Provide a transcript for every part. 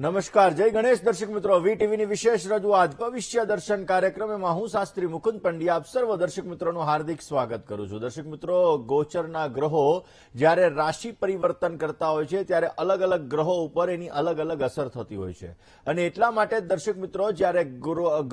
નમસ્કાર જય ગણેશ દર્શક મિત્રો વી ટીવીની વિશેષ રજૂઆત ભવિષ્ય દર્શન કાર્યક્રમમાં હું શાસ્ત્રી મુકુંદ પંડ્યા આપ સર્વ દર્શક મિત્રોનું હાર્દિક સ્વાગત કરું છું દર્શક મિત્રો ગોચરના ગ્રહો જ્યારે રાશિ પરિવર્તન કરતા હોય છે ત્યારે અલગ અલગ ગ્રહો ઉપર એની અલગ અલગ અસર થતી હોય છે અને એટલા માટે દર્શક મિત્રો જ્યારે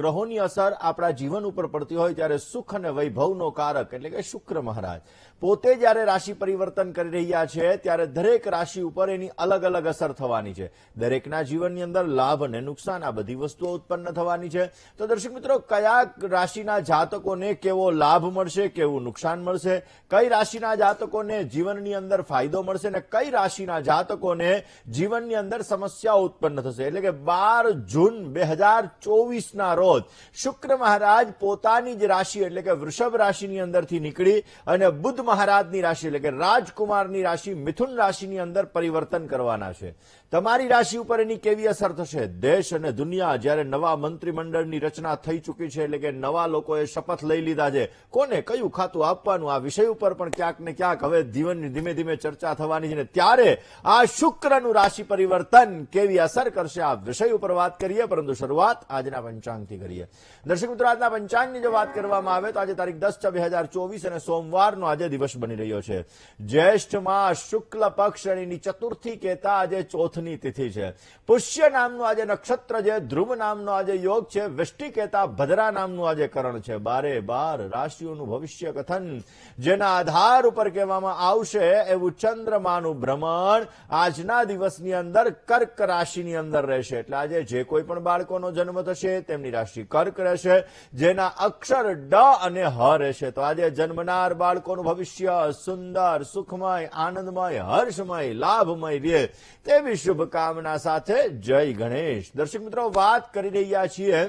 ગ્રહોની અસર આપણા જીવન ઉપર પડતી હોય ત્યારે સુખ અને વૈભવનો કારક એટલે કે શુક્ર મહારાજ પોતે જયારે રાશિ પરિવર્તન કરી રહ્યા છે ત્યારે દરેક રાશિ ઉપર એની અલગ અલગ અસર થવાની છે દરેકના જીવનની અંદર લાભ અને નુકસાન આ બધી વસ્તુઓ ઉત્પન્ન થવાની છે તો દર્શક મિત્રો કયા રાશિના જાતકોને કેવો લાભ મળશે કેવું નુકસાન મળશે કઈ રાશિના જાતકોને જીવનની અંદર ફાયદો મળશે અને કઈ રાશિના જાતકોને જીવનની અંદર સમસ્યાઓ ઉત્પન્ન થશે એટલે કે બાર જૂન બે હજાર ચોવીસના રોજ શુક્ર મહારાજ પોતાની જ રાશિ એટલે કે વૃષભ રાશિની અંદરથી નીકળી અને બુદ્ધ મહારાજની રાશિ એટલે કે રાજકુમારની રાશિ મિથુન રાશિની અંદર પરિવર્તન કરવાના છે તમારી રાશિ ઉપર એની કેવી અસર થશે દેશ અને દુનિયા જ્યારે નવા મંત્રીમંડળની રચના થઈ ચૂકી છે એટલે કે નવા લોકોએ શપથ લઈ લીધા છે કોને કયું ખાતું આપવાનું આ વિષય ઉપર પણ ક્યાંક ને ક્યાંક હવે જીવનની ધીમે ધીમે ચર્ચા થવાની છે ને ત્યારે આ શુક્રનું રાશિ પરિવર્તન કેવી અસર કરશે આ વિષય ઉપર વાત કરીએ પરંતુ શરૂઆત આજના પંચાંગથી કરીએ દર્શક મિત્રો આજના પંચાંગની જો વાત કરવામાં આવે તો આજે તારીખ દસ છ બે હજાર ચોવીસ અને સોમવારનો આજે દિવસ બની રહ્યો છે જ્યેષ્ઠમાં શુક્લ પક્ષ ચતુર્થી કહેતા આજે ચોથ ચતુર્થની તિથિ છે પુષ્ય નામનું આજે નક્ષત્ર છે ધ્રુવ નામનો આજે યોગ છે વૃષ્ટિ કહેતા ભદ્રા નામનું આજે કરણ છે બારે બાર રાશિઓનું ભવિષ્ય કથન જેના આધાર ઉપર કહેવામાં આવશે એવું ચંદ્રમાનું ભ્રમણ આજના દિવસની અંદર કર્ક રાશિની અંદર રહેશે એટલે આજે જે કોઈ પણ બાળકોનો જન્મ થશે તેમની રાશિ કર્ક રહેશે જેના અક્ષર ડ અને હ રહેશે તો આજે જન્મનાર બાળકોનું ભવિષ્ય સુંદર સુખમય આનંદમય હર્ષમય લાભમય રહે વિશે શુભકામના સાથે જય ગણેશ દર્શક મિત્રો વાત કરી રહ્યા છીએ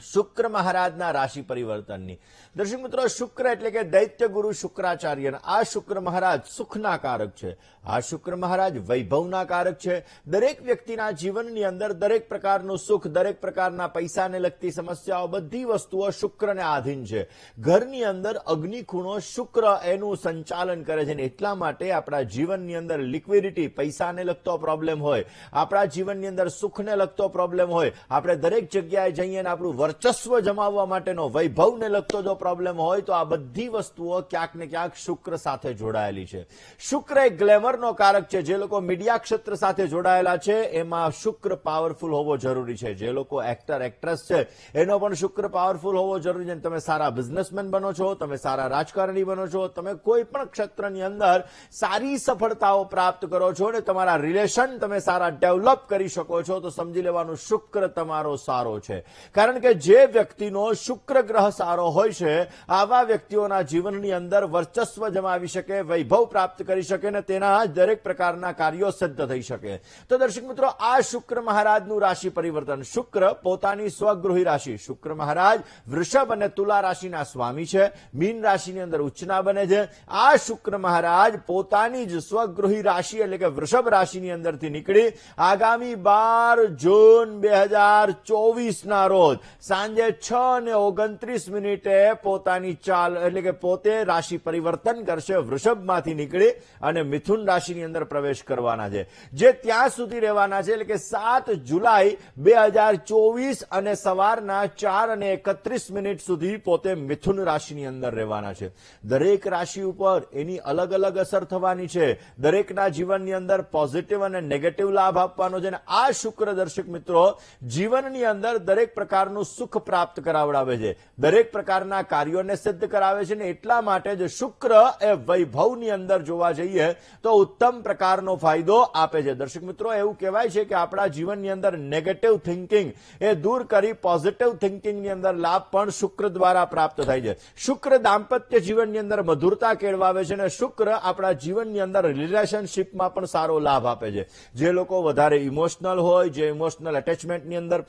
શુક્ર મહારાજના રાશિ પરિવર્તનની દર્શક મિત્રો શુક્ર એટલે કે દૈત્ય ગુરુ શુક્રાચાર્ય આ શુક્ર મહારાજ સુખના કારક છે આ શુક્ર મહારાજ વૈભવના કારક છે દરેક વ્યક્તિના જીવનની અંદર દરેક પ્રકારનું સુખ દરેક પ્રકારના પૈસાને લગતી સમસ્યાઓ બધી વસ્તુઓ શુક્રને આધીન છે ઘરની અંદર અગ્નિ ખૂણો શુક્ર એનું સંચાલન કરે છે એટલા માટે આપણા જીવનની અંદર લિક્વિડિટી પૈસાને લગતો પ્રોબ્લેમ હોય આપણા જીવનની અંદર સુખને લગતો પ્રોબ્લેમ હોય આપણે દરેક જગ્યાએ જઈએ ને આપણું વર્ચસ્વ જમાવવા માટેનો વૈભવને લગતો જો પ્રોબ્લેમ હોય તો આ બધી વસ્તુઓ ક્યાંક ને ક્યાંક શુક્ર સાથે જોડાયેલી છે શુક્ર એક ગ્લેમરનો કારક છે જે લોકો મીડિયા ક્ષેત્ર સાથે જોડાયેલા છે એમાં શુક્ર પાવરફુલ હોવો જરૂરી છે જે લોકો એક્ટર એક્ટ્રેસ છે એનો પણ શુક્ર પાવરફુલ હોવો જરૂરી છે તમે સારા બિઝનેસમેન બનો છો તમે સારા રાજકારણી બનો છો તમે કોઈ પણ ક્ષેત્રની અંદર સારી સફળતાઓ પ્રાપ્ત કરો છો અને તમારા રિલેશન તમે સારા ડેવલપ કરી શકો છો તો સમજી લેવાનું શુક્ર તમારો સારો છે કારણ કે જે વ્યક્તિનો શુક્ર ગ્રહ સારો હોય છે આવા વ્યક્તિઓના જીવનની અંદર વર્ચસ્વ જમાવી શકે વૈભવ પ્રાપ્ત કરી શકે અને તેના દરેક પ્રકારના કાર્યો સિદ્ધ થઈ શકે તો દર્શક મિત્રો આ શુક્ર મહારાજનું રાશિ પરિવર્તન શુક્ર પોતાની સ્વગૃહી રાશિ શુક્ર મહારાજ વૃષભ અને તુલા રાશિના સ્વામી છે મીન રાશિની અંદર ઉચ્ચના બને છે આ શુક્ર મહારાજ પોતાની જ સ્વગૃહી રાશિ એટલે કે વૃષભ રાશિની અંદરથી નીકળી આગામી બાર જૂન બે હજાર ચોવીસના રોજ સાંજે છ અને ઓગણત્રીસ મિનિટે પોતાની ચાલ એટલે કે પોતે રાશિ પરિવર્તન કરશે વૃષભમાંથી નીકળી અને મિથુન રાશિની અંદર પ્રવેશ કરવાના છે જે ત્યાં સુધી રહેવાના છે એટલે કે સાત જુલાઈ બે હજાર ચોવીસ અને સવારના ચાર અને એકત્રીસ મિનિટ સુધી પોતે મિથુન રાશિની અંદર રહેવાના છે દરેક રાશિ ઉપર એની અલગ અલગ અસર થવાની છે દરેકના જીવનની અંદર પોઝિટિવ અને નેગેટિવ લાભ આપવાનો છે અને આ શુક્ર દર્શક મિત્રો જીવનની અંદર દરેક પ્રકારનું સુખ પ્રાપ્ત કરાવડાવે છે દરેક પ્રકારના કાર્યોને સિદ્ધ કરાવે છે ને એટલા માટે જ શુક્ર એ વૈભવની અંદર જોવા જઈએ તો ઉત્તમ પ્રકારનો ફાયદો આપે છે દર્શક મિત્રો એવું કહેવાય છે કે આપણા જીવનની અંદર નેગેટિવ થિંકિંગ એ દૂર કરી પોઝિટિવ થિંકિંગની અંદર લાભ પણ શુક્ર દ્વારા પ્રાપ્ત થાય છે શુક્ર દાંપત્ય જીવનની અંદર મધુરતા કેળવાવે છે અને શુક્ર આપણા જીવનની અંદર રિલેશનશીપમાં પણ સારો લાભ આપે છે જે લોકો વધારે ઇમોશનલ હોય જે ઇમોશનલ એટેચમેન્ટની અંદર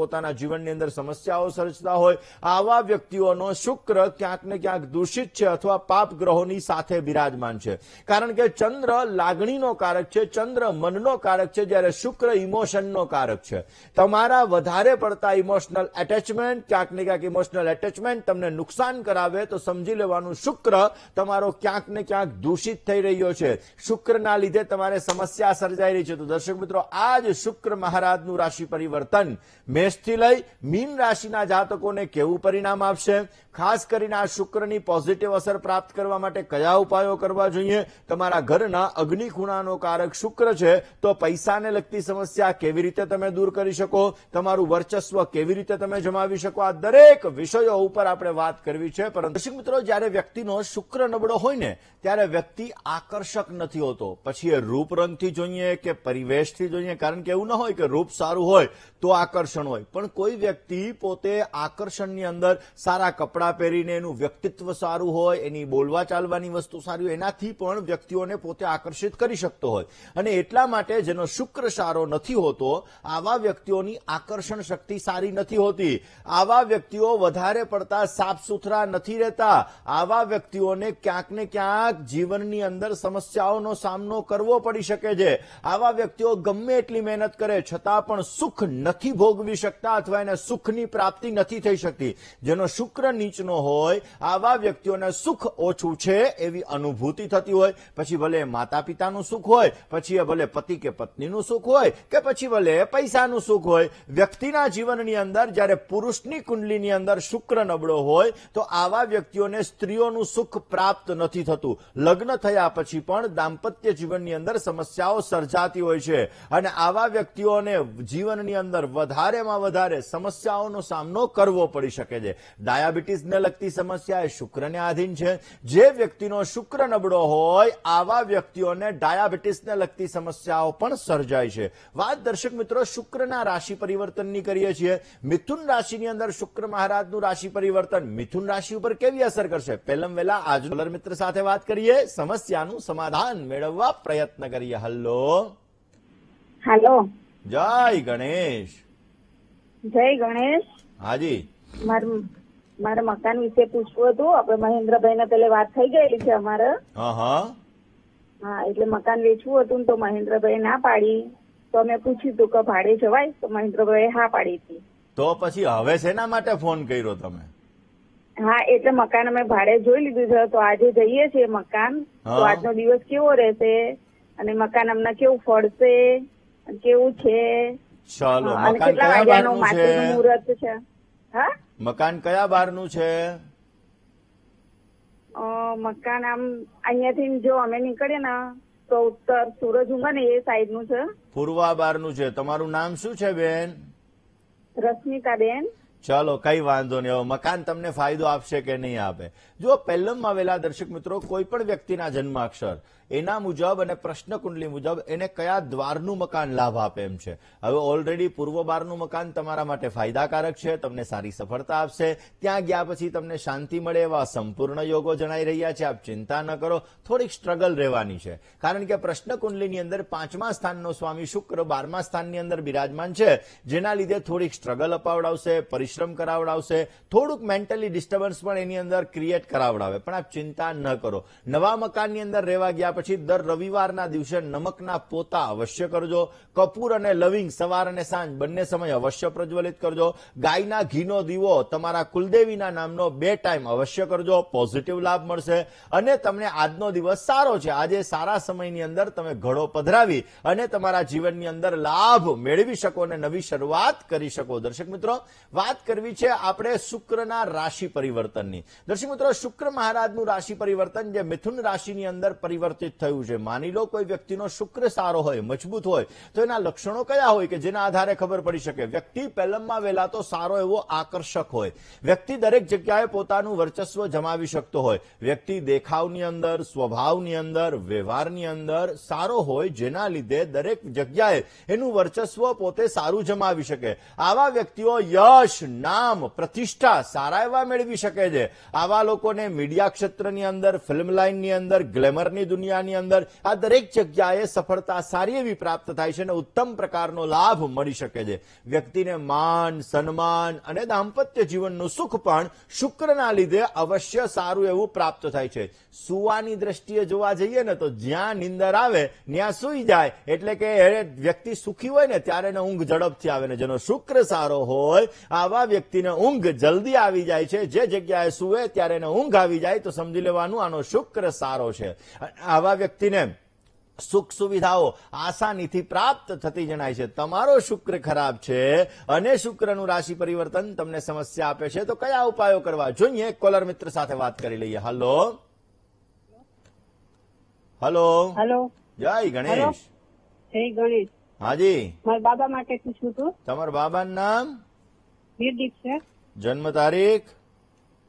પોતાના જીવનની અંદર સમસ્યા સમસ્યાઓ સર્જતા હોય આવા વ્યક્તિઓનો શુક્ર ક્યાંક ને ક્યાંક દૂષિત છે અથવા પાપ ગ્રહોની સાથે બિરાજમાન છે કારણ કે ચંદ્ર લાગણીનો કારક છે ચંદ્ર મનનો કારક છે જ્યારે શુક્ર ઇમોશનનો કારક છે તમારા વધારે પડતા ઇમોશનલ એટેચમેન્ટ ક્યાંક ને ક્યાંક ઇમોશનલ એટેચમેન્ટ તમને નુકસાન કરાવે તો સમજી લેવાનું શુક્ર તમારો ક્યાંક ને ક્યાંક દૂષિત થઈ રહ્યો છે શુક્રના લીધે તમારે સમસ્યા સર્જાઈ રહી છે તો દર્શક મિત્રો આ જ શુક્ર મહારાજનું રાશિ પરિવર્તન મેષથી લઈ મીન રાશિના જાતકોને કેવું પરિણામ આપશે ખાસ કરીને આ શુક્રની પોઝિટિવ અસર પ્રાપ્ત કરવા માટે કયા ઉપાયો કરવા જોઈએ તમારા ઘરના અગ્નિ ખૂણાનો કારક શુક્ર છે તો પૈસાને લગતી સમસ્યા કેવી રીતે તમે દૂર કરી શકો તમારું વર્ચસ્વ કેવી રીતે તમે જમાવી શકો આ દરેક વિષયો ઉપર આપણે વાત કરવી છે પરંતુ દર્શક મિત્રો જ્યારે વ્યક્તિનો શુક્ર નબળો હોય ને ત્યારે વ્યક્તિ આકર્ષક નથી હોતો પછી એ રૂપરંગથી જોઈએ કે પરિવેશથી જોઈએ કારણ કે એવું ન હોય કે રૂપ સારું હોય તો આકર્ષણ હોય પણ કોઈ વ્યક્તિ પોતે આકર્ષણની અંદર સારા કપડા કપડાં પહેરીને એનું વ્યક્તિત્વ સારું હોય એની બોલવા ચાલવાની વસ્તુ સારી હોય એનાથી પણ વ્યક્તિઓને પોતે આકર્ષિત કરી શકતો હોય અને એટલા માટે જેનો શુક્ર સારો નથી હોતો આવા વ્યક્તિઓની આકર્ષણ શક્તિ સારી નથી હોતી આવા વ્યક્તિઓ વધારે પડતા સાફ સુથરા નથી રહેતા આવા વ્યક્તિઓને ક્યાંક ને ક્યાંક જીવનની અંદર સમસ્યાઓનો સામનો કરવો પડી શકે છે આવા વ્યક્તિઓ ગમે એટલી મહેનત કરે છતાં પણ સુખ નથી ભોગવી શકતા અથવા એને સુખની પ્રાપ્તિ નથી થઈ શકતી જેનો શુક્ર નીચે નીચનો હોય આવા વ્યક્તિઓને સુખ ઓછું છે એવી અનુભૂતિ થતી હોય પછી ભલે માતા પિતાનું સુખ હોય પછી ભલે પતિ કે પત્નીનું સુખ હોય કે પછી ભલે પૈસાનું સુખ હોય વ્યક્તિના જીવનની અંદર જ્યારે પુરુષની કુંડલીની અંદર શુક્ર નબળો હોય તો આવા વ્યક્તિઓને સ્ત્રીઓનું સુખ પ્રાપ્ત નથી થતું લગ્ન થયા પછી પણ દાંપત્ય જીવનની અંદર સમસ્યાઓ સર્જાતી હોય છે અને આવા વ્યક્તિઓને જીવનની અંદર વધારેમાં વધારે સમસ્યાઓનો સામનો કરવો પડી શકે છે ડાયાબિટીસ ડિસીઝને લગતી સમસ્યા એ શુક્રને આધીન છે જે વ્યક્તિનો શુક્ર નબળો હોય આવા વ્યક્તિઓને ડાયાબિટીસને લગતી સમસ્યાઓ પણ સર્જાય છે વાત દર્શક મિત્રો શુક્રના રાશિ પરિવર્તનની કરીએ છીએ મિથુન રાશિની અંદર શુક્ર મહારાજનું રાશિ પરિવર્તન મિથુન રાશિ ઉપર કેવી અસર કરશે પહેલમ વેલા આજ મિત્ર સાથે વાત કરીએ સમસ્યાનું સમાધાન મેળવવા પ્રયત્ન કરીએ હલ્લો હેલો જય ગણેશ જય ગણેશ હાજી મારું મારે મકાન વિશે પૂછવું હતું આપડે મહેન્દ્રભાઈ ને પેલે વાત થઈ ગયેલી છે અમારે હા એટલે મકાન વેચવું હતું તો મહેન્દ્રભાઈ ના પાડી તો અમે પૂછ્યું હતું કે ભાડે જવાય તો મહેન્દ્રભાઈ હા પાડી હતી તો પછી હવે શેના માટે ફોન કર્યો તમે હા એટલે મકાન અમે ભાડે જોઈ લીધું છે તો આજે જઈએ છીએ મકાન તો આજનો દિવસ કેવો રહેશે અને મકાન અમને કેવું ફળશે કેવું છે ચાલો મકાન કયા વાતનું છે મુહૂર્ત છે હા મકાન કયા બારનું છે મકાન આમ અહીંયાથી જો અમે નીકળીએ ને તો ઉત્તર સુરજ ઉંગા ને એ સાઈડ નું છે પૂર્વા બારનું છે તમારું નામ શું છે બેન રશ્મિતા બેન ચાલો કઈ વાંધો નહીં હવે મકાન તમને ફાયદો આપશે કે નહીં આપે જો પહેલમમાં આવેલા દર્શક મિત્રો કોઈ પણ વ્યક્તિના જન્માક્ષર એના મુજબ અને પ્રશ્ન કુંડલી મુજબ એને કયા દ્વારનું મકાન લાભ આપે એમ છે હવે ઓલરેડી પૂર્વ બારનું મકાન તમારા માટે ફાયદાકારક છે તમને સારી સફળતા આપશે ત્યાં ગયા પછી તમને શાંતિ મળે એવા સંપૂર્ણ યોગો જણાઈ રહ્યા છે આપ ચિંતા ન કરો થોડીક સ્ટ્રગલ રહેવાની છે કારણ કે પ્રશ્ન કુંડલીની અંદર પાંચમા સ્થાનનો સ્વામી શુક્ર બારમા સ્થાનની અંદર બિરાજમાન છે જેના લીધે થોડીક સ્ટ્રગલ અપાવડાવશે પરિશ્રમ પરિશ્રમ કરાવડાવશે થોડુંક મેન્ટલી ડિસ્ટર્બન્સ પણ એની અંદર ક્રિએટ કરાવડાવે પણ આપ ચિંતા ન કરો નવા મકાનની અંદર રહેવા ગયા પછી દર રવિવારના દિવસે નમકના પોતા અવશ્ય કરજો કપૂર અને લવિંગ સવાર અને સાંજ બંને સમય અવશ્ય પ્રજ્વલિત કરજો ગાયના ઘીનો દીવો તમારા કુલદેવીના નામનો બે ટાઈમ અવશ્ય કરજો પોઝિટિવ લાભ મળશે અને તમને આજનો દિવસ સારો છે આજે સારા સમયની અંદર તમે ઘડો પધરાવી અને તમારા જીવનની અંદર લાભ મેળવી શકો અને નવી શરૂઆત કરી શકો દર્શક મિત્રો વાત કરવી છે આપણે શુક્રના રાશિ પરિવર્તનની દર્શક મિત્રો શુક્ર મહારાજનું રાશિ પરિવર્તન જે મિથુન રાશિની અંદર પરિવર્તિત થયું છે માની લો કોઈ વ્યક્તિનો શુક્ર સારો હોય મજબૂત હોય તો એના લક્ષણો કયા હોય કે જેના આધારે ખબર પડી શકે વ્યક્તિ પહેલમમાં વહેલા તો સારો એવો આકર્ષક હોય વ્યક્તિ દરેક જગ્યાએ પોતાનું વર્ચસ્વ જમાવી શકતો હોય વ્યક્તિ દેખાવની અંદર સ્વભાવની અંદર વ્યવહારની અંદર સારો હોય જેના લીધે દરેક જગ્યાએ એનું વર્ચસ્વ પોતે સારું જમાવી શકે આવા વ્યક્તિઓ યશ યશ નામ પ્રતિષ્ઠા સારા એવા મેળવી શકે છે આવા લોકોને મીડિયા ક્ષેત્રની અંદર ફિલ્મ લાઇનની અંદર ગ્લેમરની દુનિયાની અંદર આ દરેક જગ્યાએ સફળતા સારી એવી પ્રાપ્ત થાય છે અને ઉત્તમ પ્રકારનો લાભ મળી શકે છે વ્યક્તિને માન સન્માન અને દાંપત્ય જીવનનું સુખ પણ શુક્રના લીધે અવશ્ય સારું એવું પ્રાપ્ત થાય છે સુવાની દ્રષ્ટિએ જોવા જઈએ ને તો જ્યાં નિંદર આવે ત્યાં સુઈ જાય એટલે કે વ્યક્તિ સુખી હોય ને ત્યારે એને ઊંઘ ઝડપથી આવે ને જેનો શુક્ર સારો હોય આવા આવા વ્યક્તિને ઊંઘ જલ્દી આવી જાય છે જે જગ્યાએ સુવે ત્યારે એને ઊંઘ આવી જાય તો સમજી લેવાનું આનો શુક્ર સારો છે આવા વ્યક્તિને સુખ સુવિધાઓ આસાનીથી પ્રાપ્ત થતી જણાય છે તમારો શુક્ર ખરાબ છે અને શુક્રનું રાશિ પરિવર્તન તમને સમસ્યા આપે છે તો કયા ઉપાયો કરવા જોઈએ કોલર મિત્ર સાથે વાત કરી લઈએ હલો હલો હલો જય ગણેશ જય ગણેશ હાજી મારા બાબા માટે પૂછવું તમારા બાબાનું નામ છે જન્મ તારીખ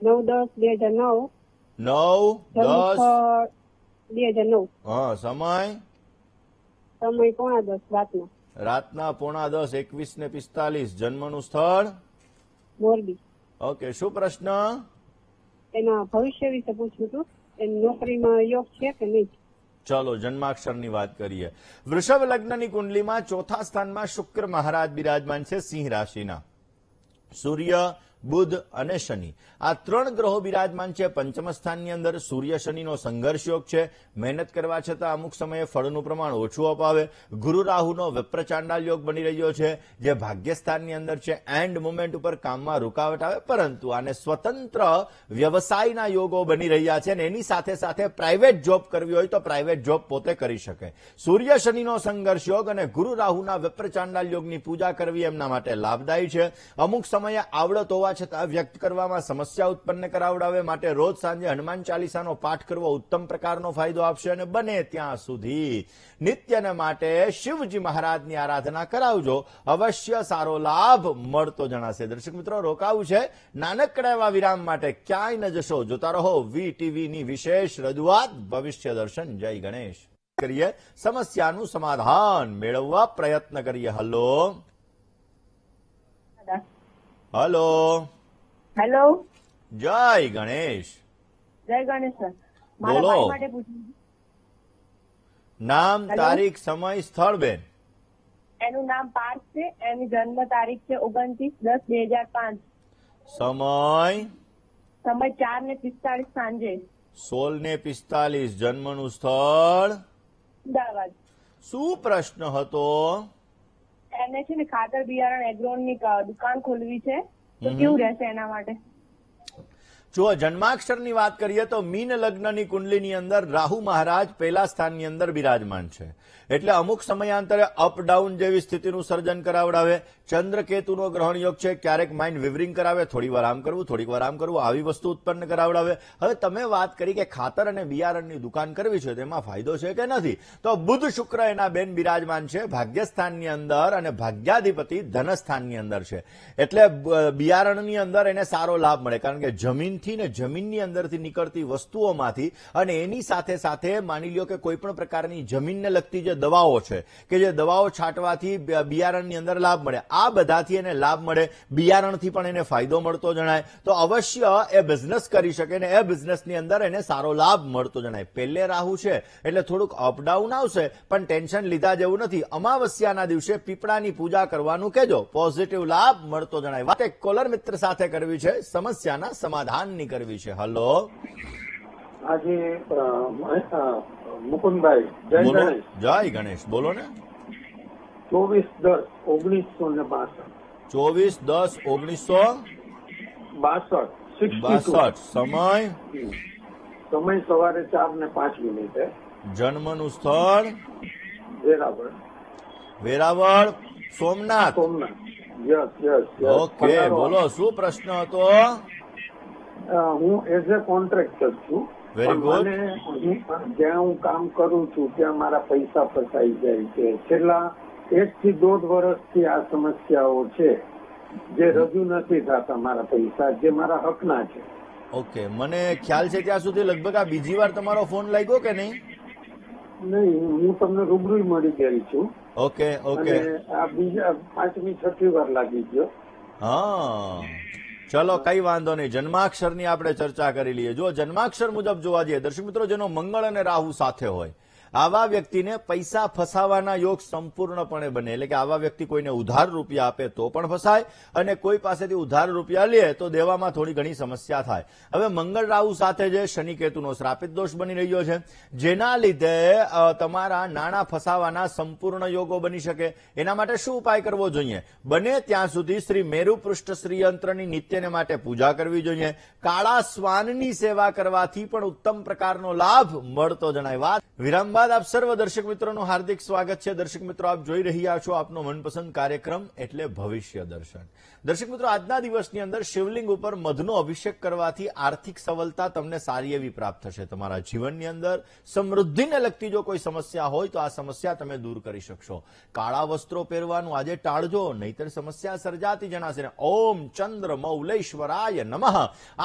નવ દસ બે હજાર નવ નવ દસ બે હજાર નવ હા સમય સમય પોણા દસ રાતનો રાતના પોણા દસ એકવીસ ને પિસ્તાલીસ જન્મનું સ્થળ મોરબી ઓકે શું પ્રશ્ન એના ભવિષ્ય વિશે પૂછ્યું હતું એની નોકરીમાં યોગ છે કે નહીં ચલો જન્માક્ષરની વાત કરીએ વૃષભ લગ્નની કુંડલીમાં ચોથા સ્થાનમાં શુક્ર મહારાજ બિરાજમાન છે સિંહ રાશિના Surya બુધ અને શનિ આ ત્રણ ગ્રહો બિરાજમાન છે પંચમ સ્થાનની અંદર સૂર્ય શનિનો સંઘર્ષ યોગ છે મહેનત કરવા છતાં અમુક સમયે ફળનું પ્રમાણ ઓછું અપાવે ગુરુ રાહુનો વિપ્રચાંડાલ યોગ બની રહ્યો છે જે ભાગ્યસ્થાનની અંદર છે એન્ડ મુમેન્ટ ઉપર કામમાં રૂકાવટ આવે પરંતુ આને સ્વતંત્ર વ્યવસાયના યોગો બની રહ્યા છે અને એની સાથે સાથે પ્રાઇવેટ જોબ કરવી હોય તો પ્રાઇવેટ જોબ પોતે કરી શકે સૂર્ય શનિનો સંઘર્ષ યોગ અને ગુરુ રાહુના વિપ્રચાંડાલ યોગની પૂજા કરવી એમના માટે લાભદાયી છે અમુક સમયે આવડત હોવા છતાં વ્યક્ત કરવામાં સમસ્યા ઉત્પન્ન કરાવડાવે માટે રોજ સાંજે હનુમાન ચાલીસાનો પાઠ કરવો ઉત્તમ પ્રકારનો ફાયદો આપશે અને બને ત્યાં સુધી નિત્યને માટે શિવજી મહારાજની આરાધના કરાવજો અવશ્ય સારો લાભ મળતો જણાશે દર્શક મિત્રો રોકાવું છે નાનકડા એવા વિરામ માટે ક્યાંય ન જશો જોતા રહો વી ટીવીની વિશેષ રજૂઆત ભવિષ્ય દર્શન જય ગણેશ કરીએ સમસ્યાનું સમાધાન મેળવવા પ્રયત્ન કરીએ હલો હલો હેલો જય ગણેશ જય ગણેશ બોલો નામ તારીખ સમય સ્થળ બેન એનું નામ પાર્થ છે એની જન્મ તારીખ છે ઓગણત્રીસ દસ બે હજાર પાંચ સમય સમય ચાર ને પિસ્તાલીસ સાંજે સોળ ને પિસ્તાલીસ જન્મનું સ્થળ અમદાવાદ શું પ્રશ્ન હતો એને છે ને ખાતર બિયારણ એગ્રોન ની દુકાન ખોલવી છે તો કેવું રહેશે એના માટે જો જન્માક્ષરની વાત કરીએ તો મીન લગ્નની કુંડલીની અંદર રાહુ મહારાજ પહેલા સ્થાનની અંદર બિરાજમાન છે એટલે અમુક સમયાંતરે અપડાઉન જેવી સ્થિતિનું સર્જન કરાવડાવે ચંદ્રકેતુનો ગ્રહણ યોગ છે ક્યારેક માઇન્ડ વિવરિંગ કરાવે થોડી વાર આમ કરવું થોડીક વાર આમ કરવું આવી વસ્તુ ઉત્પન્ન કરાવડાવે હવે તમે વાત કરી કે ખાતર અને બિયારણની દુકાન કરવી છે તેમાં ફાયદો છે કે નથી તો બુધ શુક્ર એના બેન બિરાજમાન છે ભાગ્યસ્થાનની અંદર અને ભાગ્યાધિપતિ ધનસ્થાનની અંદર છે એટલે બિયારણની અંદર એને સારો લાભ મળે કારણ કે જમીન જમીનથી ને જમીનની અંદરથી નીકળતી વસ્તુઓમાંથી અને એની સાથે સાથે માની લ્યો કે કોઈ પણ પ્રકારની જમીનને લગતી જે દવાઓ છે કે જે દવાઓ છાંટવાથી બિયારણની અંદર લાભ મળે આ બધાથી એને લાભ મળે બિયારણથી પણ એને ફાયદો મળતો જણાય તો અવશ્ય એ બિઝનેસ કરી શકે ને એ બિઝનેસની અંદર એને સારો લાભ મળતો જણાય પહેલે રાહુ છે એટલે થોડુંક અપડાઉન આવશે પણ ટેન્શન લીધા જેવું નથી અમાવસ્યાના દિવસે પીપળાની પૂજા કરવાનું કેજો પોઝિટિવ લાભ મળતો જણાય વાત એક કોલર મિત્ર સાથે કરવી છે સમસ્યાના સમાધાન દાનની કરવી છે હલો આજે મુકુંદભાઈ જય ગણેશ બોલો ને ચોવીસ દસ ઓગણીસો ને બાસઠ ચોવીસ દસ ઓગણીસો બાસઠ બાસઠ સમય સમય સવારે ચાર ને પાંચ મિનિટે જન્મનું સ્થળ Veraval Veraval Somnath Somnath yes yes okay બોલો શું પ્રશ્ન હતો હું એઝ અ કોન્ટ્રાક્ટર છું મને જ્યાં હું કામ કરું છું ત્યાં મારા પૈસા ફસાઈ જાય છે છેલ્લા એક થી દોઢ વર્ષથી આ સમસ્યાઓ છે જે રજૂ નથી થતા મારા પૈસા જે મારા હકના છે ઓકે મને ખ્યાલ છે ત્યાં સુધી લગભગ આ બીજી વાર તમારો ફોન લાગ્યો કે નહીં નહીં હું તમને રૂબરૂ મળી ગઈ છું ઓકે ઓકે આ બીજા પાંચમી છઠ્ઠી વાર લાગી ગયો હા ચલો કઈ વાંધો નહીં જન્માક્ષરની આપણે ચર્ચા કરી લઈએ જો જન્માક્ષર મુજબ જોવા જઈએ દર્શક મિત્રો જેનો મંગળ અને રાહુ સાથે હોય આવા વ્યક્તિને પૈસા ફસાવાના યોગ સંપૂર્ણપણે બને એટલે કે આવા વ્યક્તિ કોઈને ઉધાર રૂપિયા આપે તો પણ ફસાય અને કોઈ પાસેથી ઉધાર રૂપિયા લે તો દેવામાં થોડી ઘણી સમસ્યા થાય હવે મંગળ રાહુ સાથે જે શનિ કેતુનો શ્રાપિત દોષ બની રહ્યો છે જેના લીધે તમારા નાણાં ફસાવાના સંપૂર્ણ યોગો બની શકે એના માટે શું ઉપાય કરવો જોઈએ બને ત્યાં સુધી શ્રી મેરુ પૃષ્ઠ શ્રીયંત્રની નિત્યને માટે પૂજા કરવી જોઈએ કાળા શ્વાનની સેવા કરવાથી પણ ઉત્તમ પ્રકારનો લાભ મળતો જણાય વાત વિરામ બાદ આપ સર્વ દર્શક મિત્રોનું હાર્દિક સ્વાગત છે દર્શક મિત્રો આપ જોઈ રહ્યા છો આપનો મનપસંદ કાર્યક્રમ એટલે ભવિષ્ય દર્શન દર્શક મિત્રો આજના દિવસની અંદર શિવલિંગ ઉપર મધનો અભિષેક કરવાથી આર્થિક સવલતા તમને સારી એવી પ્રાપ્ત થશે તમારા જીવનની અંદર સમૃદ્ધિને લગતી જો કોઈ સમસ્યા હોય તો આ સમસ્યા તમે દૂર કરી શકશો કાળા વસ્ત્રો પહેરવાનું આજે ટાળજો નહીતર સમસ્યા સર્જાતી જણાશે ઓમ ચંદ્ર મૌલેશ્વરાય નમઃ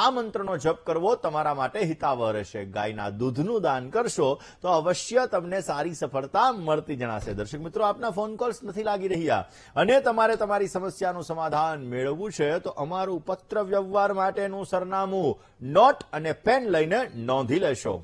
આ મંત્રનો જપ કરવો તમારા માટે હિતાવહ રહેશે ગાયના દૂધનું દાન કરશો તો અવશ્ય તમને સારી સફળતા મળતી જણાશે દર્શક મિત્રો આપના ફોન કોલ્સ નથી લાગી રહ્યા અને તમારે તમારી સમસ્યાનું સમાધાન મેળવવું છે તો અમારું પત્ર વ્યવહાર માટેનું સરનામું નોટ અને પેન લઈને નોંધી લેશો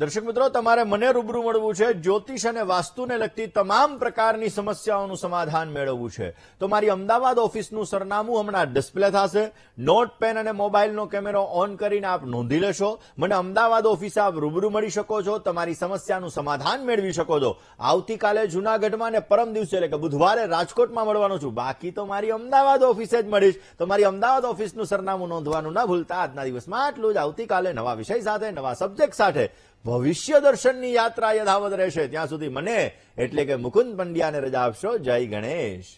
દર્શક મિત્રો તમારે મને રૂબરૂ મળવું છે જ્યોતિષ અને વાસ્તુને લગતી તમામ પ્રકારની સમસ્યાઓનું સમાધાન મેળવવું છે તો મારી અમદાવાદ ઓફિસનું સરનામું હમણાં ડિસ્પ્લે થશે નોટ પેન અને મોબાઈલનો કેમેરો ઓન કરીને આપ નોંધી લેશો મને અમદાવાદ ઓફિસે આપ રૂબરૂ મળી શકો છો તમારી સમસ્યાનું સમાધાન મેળવી શકો છો આવતીકાલે જૂનાગઢમાં અને પરમ દિવસે એટલે કે બુધવારે રાજકોટમાં મળવાનો છું બાકી તો મારી અમદાવાદ ઓફિસે જ મળીશ તો મારી અમદાવાદ ઓફિસનું સરનામું નોંધવાનું ન ભૂલતા આજના દિવસમાં આટલું જ આવતીકાલે નવા વિષય સાથે નવા સબ્જેક્ટ સાથે ભવિષ્ય દર્શનની યાત્રા યથાવત રહેશે ત્યાં સુધી મને એટલે કે મુકુંદ પંડ્યાને રજા આપશો જય ગણેશ